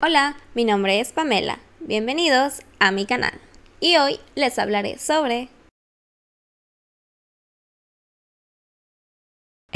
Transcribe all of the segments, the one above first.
Hola, mi nombre es Pamela. Bienvenidos a mi canal. Y hoy les hablaré sobre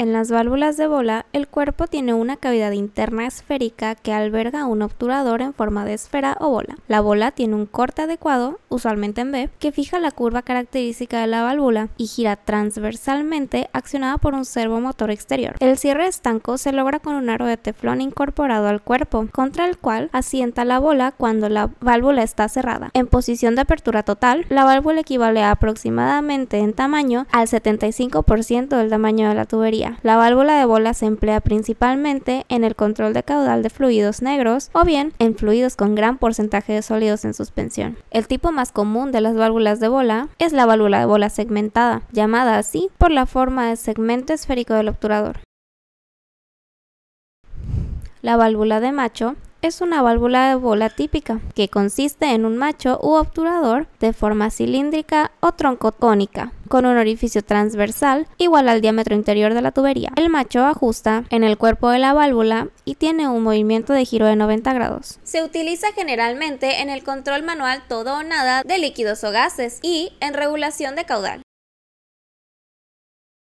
En las válvulas de bola, el cuerpo tiene una cavidad interna esférica que alberga un obturador en forma de esfera o bola. La bola tiene un corte adecuado, usualmente en B, que fija la curva característica de la válvula y gira transversalmente accionada por un servomotor exterior. El cierre estanco se logra con un aro de teflón incorporado al cuerpo, contra el cual asienta la bola cuando la válvula está cerrada. En posición de apertura total, la válvula equivale aproximadamente en tamaño al 75% del tamaño de la tubería. La válvula de bola se emplea principalmente en el control de caudal de fluidos negros o bien en fluidos con gran porcentaje de sólidos en suspensión. El tipo más común de las válvulas de bola es la válvula de bola segmentada, llamada así por la forma de segmento esférico del obturador. La válvula de macho es una válvula de bola típica, que consiste en un macho u obturador de forma cilíndrica o troncocónica, con un orificio transversal igual al diámetro interior de la tubería. El macho ajusta en el cuerpo de la válvula y tiene un movimiento de giro de 90 grados. Se utiliza generalmente en el control manual todo o nada de líquidos o gases y en regulación de caudal.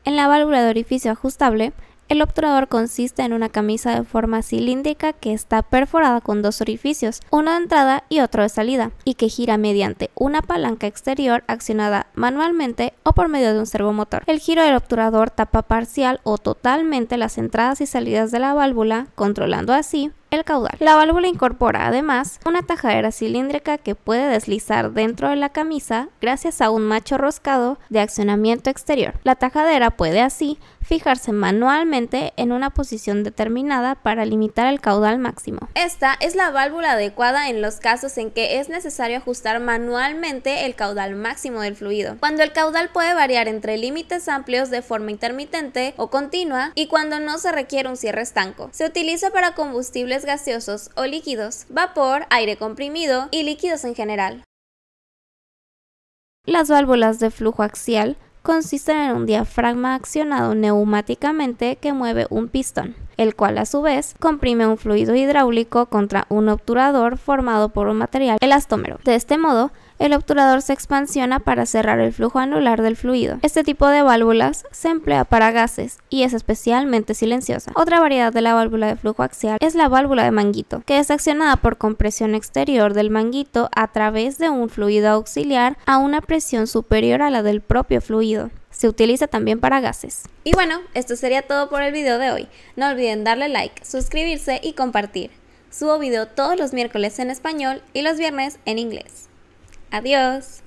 En la válvula de orificio ajustable el obturador consiste en una camisa de forma cilíndrica que está perforada con dos orificios, uno de entrada y otro de salida, y que gira mediante una palanca exterior accionada manualmente o por medio de un servomotor. El giro del obturador tapa parcial o totalmente las entradas y salidas de la válvula, controlando así el caudal. La válvula incorpora además una tajadera cilíndrica que puede deslizar dentro de la camisa gracias a un macho roscado de accionamiento exterior. La tajadera puede así fijarse manualmente en una posición determinada para limitar el caudal máximo. Esta es la válvula adecuada en los casos en que es necesario ajustar manualmente el caudal máximo del fluido. Cuando el caudal puede variar entre límites amplios de forma intermitente o continua y cuando no se requiere un cierre estanco. Se utiliza para combustibles gaseosos o líquidos, vapor, aire comprimido y líquidos en general. Las válvulas de flujo axial consisten en un diafragma accionado neumáticamente que mueve un pistón, el cual a su vez comprime un fluido hidráulico contra un obturador formado por un material elastómero. De este modo, el obturador se expansiona para cerrar el flujo anular del fluido. Este tipo de válvulas se emplea para gases y es especialmente silenciosa. Otra variedad de la válvula de flujo axial es la válvula de manguito, que es accionada por compresión exterior del manguito a través de un fluido auxiliar a una presión superior a la del propio fluido se utiliza también para gases. Y bueno, esto sería todo por el video de hoy. No olviden darle like, suscribirse y compartir. Subo video todos los miércoles en español y los viernes en inglés. Adiós.